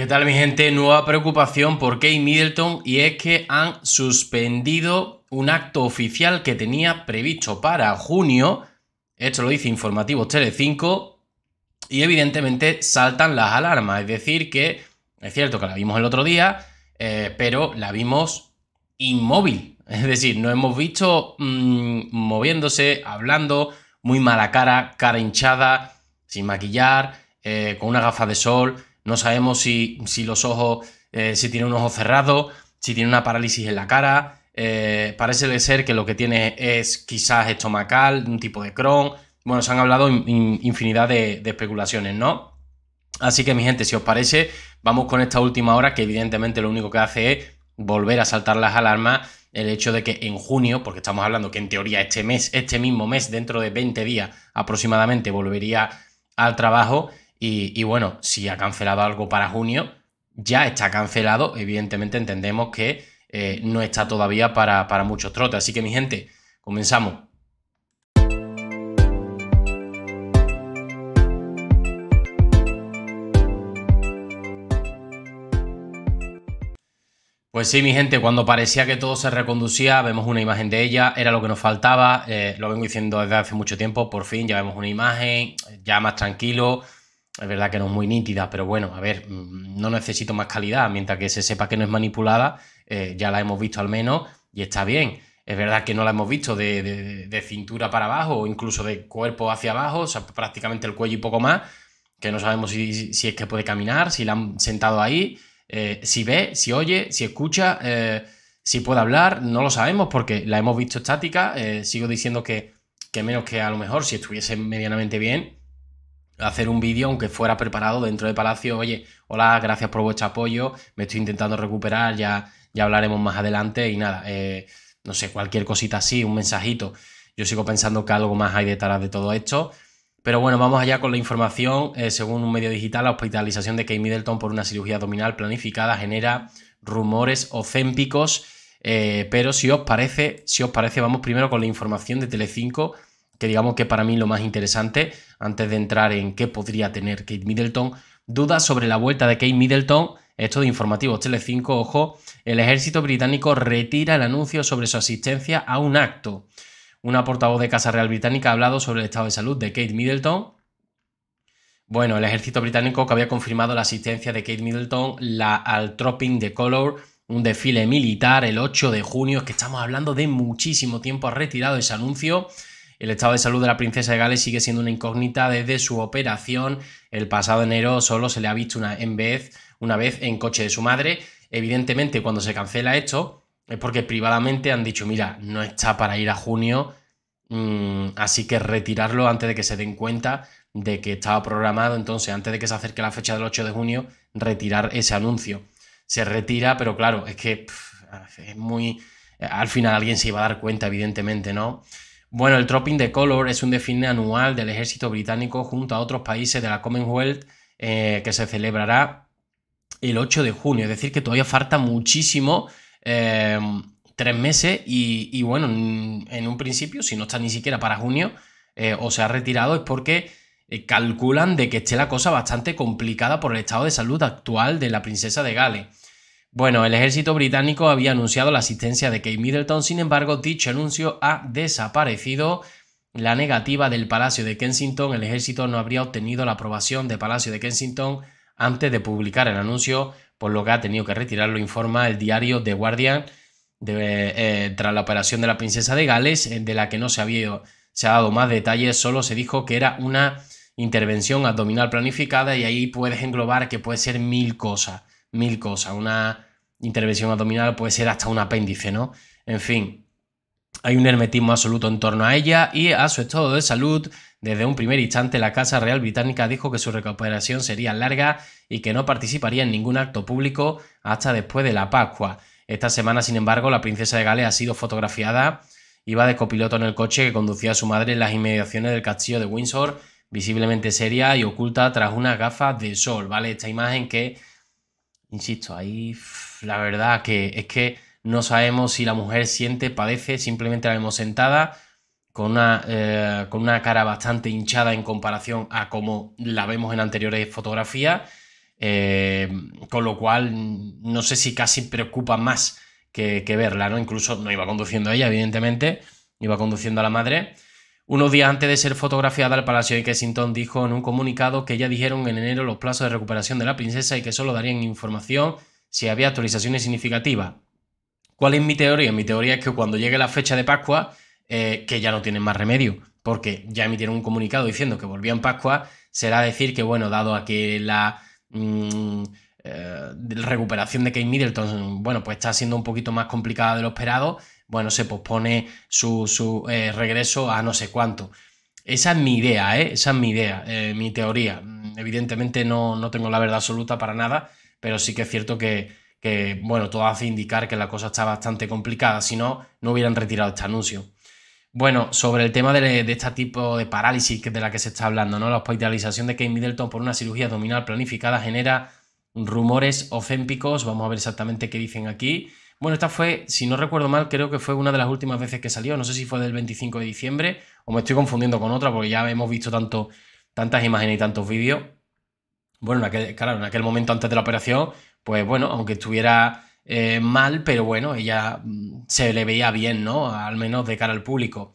¿Qué tal mi gente? Nueva preocupación por Kate Middleton y es que han suspendido un acto oficial que tenía previsto para junio. Esto lo dice Informativo Tele5. y evidentemente saltan las alarmas. Es decir que es cierto que la vimos el otro día, eh, pero la vimos inmóvil. Es decir, no hemos visto mm, moviéndose, hablando, muy mala cara, cara hinchada, sin maquillar, eh, con una gafa de sol. No sabemos si, los ojos, eh, si tiene un ojo cerrado, si tiene una parálisis en la cara. Eh, parece ser que lo que tiene es quizás estomacal, un tipo de Crohn. Bueno, se han hablado infinidad de, de especulaciones, ¿no? Así que mi gente, si os parece, vamos con esta última hora que evidentemente lo único que hace es volver a saltar las alarmas el hecho de que en junio, porque estamos hablando que en teoría este mes, este mismo mes, dentro de 20 días aproximadamente, volvería al trabajo y, bueno, si ha cancelado algo para junio, ya está cancelado. Evidentemente entendemos que eh, no está todavía para, muchos trotes. Así que mi gente, comenzamos. Pues sí, mi gente, cuando parecía que todo se reconducía, vemos una imagen de ella, era lo que nos faltaba, eh, lo vengo diciendo desde hace mucho tiempo, por fin ya vemos una imagen, ya más tranquilo, es verdad que no es muy nítida, pero bueno, a ver, mm, no necesito más calidad. Mientras que se sepa que no es manipulada, eh, ya la hemos visto al menos y está bien. Es verdad que no la hemos visto de, cintura para abajo o incluso de cuerpo hacia abajo, o sea, prácticamente el cuello y poco más, que no sabemos si, es que puede caminar, si la han sentado ahí, eh, si ve, si oye, si escucha, eh, si puede hablar, no lo sabemos porque la hemos visto estática. sigo diciendo que, que menos que a lo mejor si estuviese medianamente bien, hacer un vídeo, aunque fuera preparado dentro de Palacio, oye, hola, gracias por vuestro apoyo, me estoy intentando recuperar, ya, ya hablaremos más adelante y nada, eh, no sé, cualquier cosita así, un mensajito. Yo sigo pensando que algo más hay detrás de todo esto. Pero bueno, vamos allá con la información. Eh, según un medio digital, la hospitalización de Kate Middleton por una cirugía abdominal planificada genera rumores océmpicos. Eh, pero si os parece, si os parece, vamos primero con la información de Telecinco 5 que digamos que para mí lo más interesante, antes de entrar en qué podría tener Kate Middleton, dudas sobre la vuelta de Kate Middleton, esto de informativos Tele5. ojo, el ejército británico retira el anuncio sobre su asistencia a un acto. Una portavoz de Casa Real Británica ha hablado sobre el estado de salud de Kate Middleton. Bueno, el ejército británico que había confirmado la asistencia de Kate Middleton la, al Tropping de Color, un desfile militar el 8 de junio, es que estamos hablando de muchísimo tiempo, ha retirado ese anuncio. El estado de salud de la princesa de Gales sigue siendo una incógnita desde su operación. El pasado enero solo se le ha visto una, vez, una vez en coche de su madre. Evidentemente, cuando se cancela esto, es porque privadamente han dicho, mira, no está para ir a junio, mm, así que retirarlo antes de que se den cuenta de que estaba programado, entonces antes de que se acerque la fecha del 8 de junio, retirar ese anuncio. Se retira, pero claro, es que es muy... Al final alguien se iba a dar cuenta, evidentemente, ¿no? Bueno, el Dropping the Color es un desfile anual del ejército británico junto a otros países de la Commonwealth eh, que se celebrará el 8 de junio. Es decir, que todavía falta muchísimo, eh, tres meses, y, bueno, mm, en un principio, si no está ni siquiera para junio eh, o se ha retirado, es porque calculan de que esté la cosa bastante complicada por el estado de salud actual de la princesa de Gales. Bueno, el ejército británico había anunciado la asistencia de Kate Middleton, sin embargo, dicho anuncio ha desaparecido. La negativa del Palacio de Kensington, el ejército no habría obtenido la aprobación de Palacio de Kensington antes de publicar el anuncio, por lo que ha tenido que retirarlo, informa el diario The Guardian, eh, eh, tras la operación de la princesa de Gales, eh, de la que no se, se ha dado más detalles, solo se dijo que era una intervención abdominal planificada y ahí puedes englobar que puede ser mil cosas mil cosas. Una intervención abdominal puede ser hasta un apéndice, ¿no? En fin, hay un hermetismo absoluto en torno a ella y a su estado de salud. Desde un primer instante, la Casa Real Británica dijo que su recuperación sería larga y que no participaría en ningún acto público hasta después de la Pascua. Esta semana, sin embargo, la princesa de Gales ha sido fotografiada. Iba de copiloto en el coche que conducía a su madre en las inmediaciones del castillo de Windsor, visiblemente seria y oculta tras unas gafas de sol. ¿Vale? Esta imagen que Insisto, ahí la verdad que es que no sabemos si la mujer siente, padece, simplemente la vemos sentada con una, eh, con una cara bastante hinchada en comparación a como la vemos en anteriores fotografías, eh, con lo cual no sé si casi preocupa más que, verla, ¿no? Incluso no iba conduciendo a ella, evidentemente, iba conduciendo a la madre. Unos días antes de ser fotografiada, al Palacio de Kensington dijo en un comunicado que ya dijeron en enero los plazos de recuperación de la princesa y que solo darían información si había actualizaciones significativas. ¿Cuál es mi teoría? Mi teoría es que cuando llegue la fecha de Pascua, eh, que ya no tienen más remedio, porque ya emitieron un comunicado diciendo que volvían Pascua, será decir que, bueno, dado a que la mm, eh, recuperación de Kate Middleton, bueno, pues está siendo un poquito más complicada de lo esperado, bueno, se pospone su, eh, regreso a no sé cuánto. Esa es mi idea, ¿eh? Esa es mi idea, eh, mi teoría. Mm, evidentemente no, tengo la verdad absoluta para nada, pero sí que es cierto que, bueno, todo hace indicar que la cosa está bastante complicada, si no, no hubieran retirado este anuncio. Bueno, sobre el tema de, este tipo de parálisis de la que se está hablando, ¿no? La hospitalización de Kate Middleton por una cirugía abdominal planificada genera rumores ofémpicos, vamos a ver exactamente qué dicen aquí, bueno, esta fue, si no recuerdo mal, creo que fue una de las últimas veces que salió. No sé si fue del 25 de diciembre o me estoy confundiendo con otra porque ya hemos visto tantas imágenes y tantos vídeos. Bueno, claro, en aquel momento antes de la operación, pues bueno, aunque estuviera eh, mal, pero bueno, ella mm, se le veía bien, ¿no? Al menos de cara al público.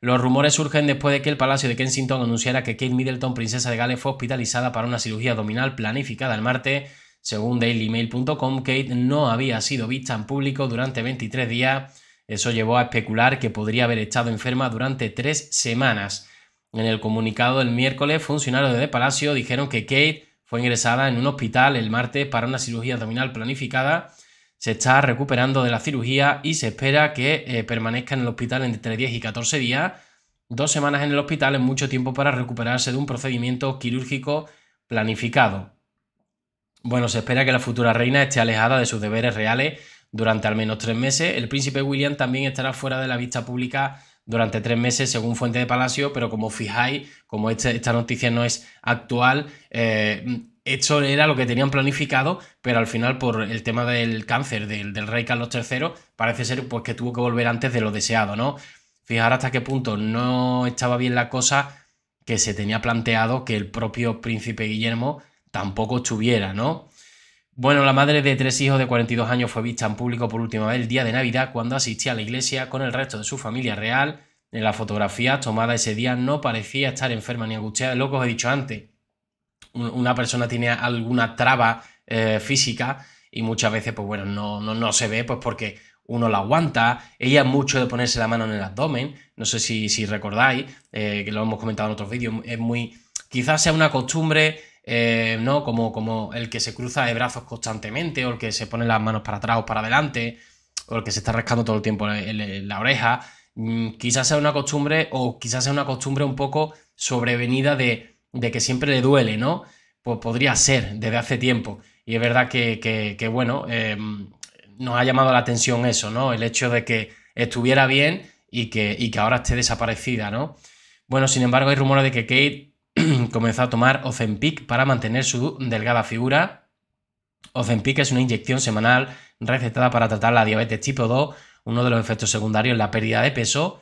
Los rumores surgen después de que el Palacio de Kensington anunciara que Kate Middleton, princesa de Gales, fue hospitalizada para una cirugía abdominal planificada el martes según dailymail.com, Kate no había sido vista en público durante 23 días. Eso llevó a especular que podría haber estado enferma durante tres semanas. En el comunicado del miércoles, funcionarios de Palacio dijeron que Kate fue ingresada en un hospital el martes para una cirugía abdominal planificada. Se está recuperando de la cirugía y se espera que eh, permanezca en el hospital entre 10 y 14 días. Dos semanas en el hospital es mucho tiempo para recuperarse de un procedimiento quirúrgico planificado. Bueno, se espera que la futura reina esté alejada de sus deberes reales durante al menos tres meses. El príncipe William también estará fuera de la vista pública durante tres meses, según fuente de Palacio, pero como fijáis, como este, esta noticia no es actual, eh, eso era lo que tenían planificado, pero al final por el tema del cáncer del, rey Carlos III, parece ser pues, que tuvo que volver antes de lo deseado, ¿no? Fijar hasta qué punto no estaba bien la cosa que se tenía planteado que el propio príncipe Guillermo tampoco estuviera, ¿no? Bueno, la madre de tres hijos de 42 años fue vista en público por última vez el día de Navidad cuando asistía a la iglesia con el resto de su familia real. En la fotografía tomada ese día no parecía estar enferma ni angustiada, lo que os he dicho antes. Una persona tiene alguna traba eh, física y muchas veces, pues bueno, no, se ve, pues porque uno la aguanta, ella es mucho de ponerse la mano en el abdomen, no sé si, si recordáis, eh, que lo hemos comentado en otros vídeos, es muy, quizás sea una costumbre eh, ¿no? Como, como el que se cruza de brazos constantemente, o el que se pone las manos para atrás o para adelante, o el que se está rascando todo el tiempo la oreja. Mm, quizás sea una costumbre, o quizás sea una costumbre un poco sobrevenida de, que siempre le duele, ¿no? Pues podría ser desde hace tiempo. Y es verdad que, bueno, em, nos ha llamado la atención eso, ¿no? El hecho de que estuviera bien y que, y que ahora esté desaparecida, ¿no? Bueno, sin embargo, hay rumores de que Kate comenzó a tomar Ozempic para mantener su delgada figura. Ozempic es una inyección semanal recetada para tratar la diabetes tipo 2, uno de los efectos secundarios es la pérdida de peso.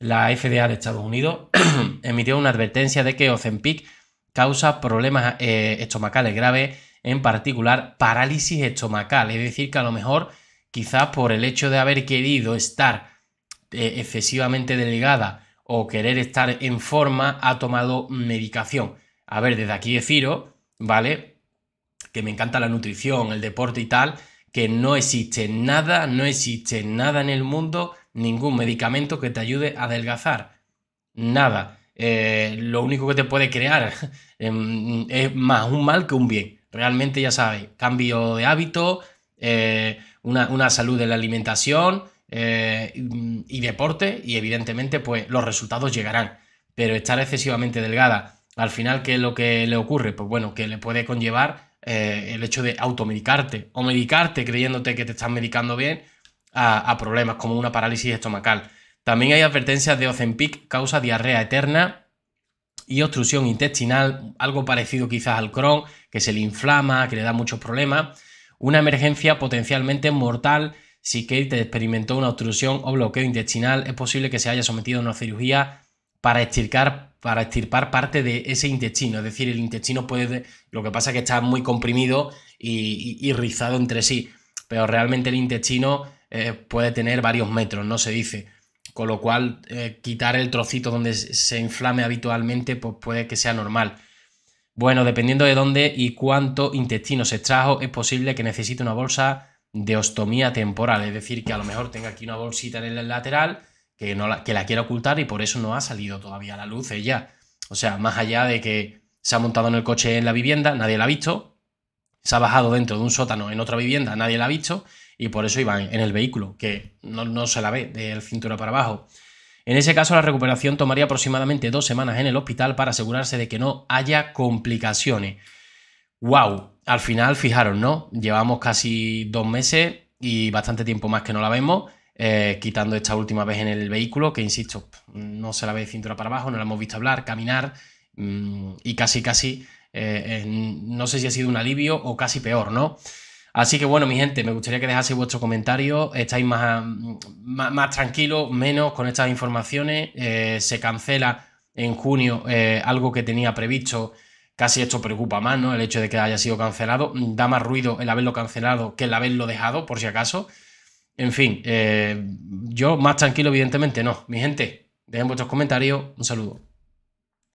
La FDA de Estados Unidos emitió una advertencia de que Ozempic causa problemas eh, estomacales graves, en particular parálisis estomacal, es decir, que a lo mejor quizás por el hecho de haber querido estar eh, excesivamente delgada o querer estar en forma ha tomado medicación. A ver, desde aquí deciros, ¿vale? Que me encanta la nutrición, el deporte y tal, que no existe nada, no existe nada en el mundo, ningún medicamento que te ayude a adelgazar. Nada. Eh, lo único que te puede crear em, es más un mal que un bien. Realmente ya sabes, cambio de hábito, eh, una, una salud de la alimentación, eh, y deporte y evidentemente pues los resultados llegarán. Pero estar excesivamente delgada, al final, ¿qué es lo que le ocurre? Pues bueno, que le puede conllevar eh, el hecho de automedicarte o medicarte creyéndote que te estás medicando bien a, problemas como una parálisis estomacal. También hay advertencias de Ozempic, causa diarrea eterna y obstrucción intestinal, algo parecido quizás al Crohn, que se le inflama, que le da muchos problemas. Una emergencia potencialmente mortal si Kate experimentó una obstrucción o bloqueo intestinal, es posible que se haya sometido a una cirugía para extirpar, para extirpar parte de ese intestino. Es decir, el intestino puede. Lo que pasa es que está muy comprimido y, rizado entre sí. Pero realmente el intestino eh, puede tener varios metros, no se dice. Con lo cual, eh, quitar el trocito donde se inflame habitualmente, pues puede que sea normal. Bueno, dependiendo de dónde y cuánto intestino se extrajo, es posible que necesite una bolsa de ostomía temporal, es decir, que a lo mejor tenga aquí una bolsita en el lateral que, no la, que la quiera ocultar y por eso no ha salido todavía a la luz ella. O sea, más allá de que se ha montado en el coche en la vivienda, nadie la ha visto, se ha bajado dentro de un sótano en otra vivienda, nadie la ha visto y por eso iba en el vehículo, que no, se la ve del cintura para abajo. En ese caso, la recuperación tomaría aproximadamente dos semanas en el hospital para asegurarse de que no haya complicaciones. ¡Guau!, al final, fijaros, ¿no? Llevamos casi dos meses y bastante tiempo más que no la vemos, eh, quitando esta última vez en el vehículo, que insisto, no se la ve cintura para abajo, no la hemos visto hablar, caminar mm, y casi, casi, eh, no sé si ha sido un alivio o casi peor, ¿no? Así que bueno, mi gente, me gustaría que dejaseis vuestro comentario. Estáis más, más, mm, más tranquilos, menos con estas informaciones. Eh, se cancela en junio algo que tenía previsto Casi esto preocupa más, ¿no? El hecho de que haya sido cancelado. Da más ruido el haberlo cancelado que el haberlo dejado, por si acaso. En fin, eh, yo más tranquilo, evidentemente, no. Mi gente, dejen vuestros comentarios. Un saludo.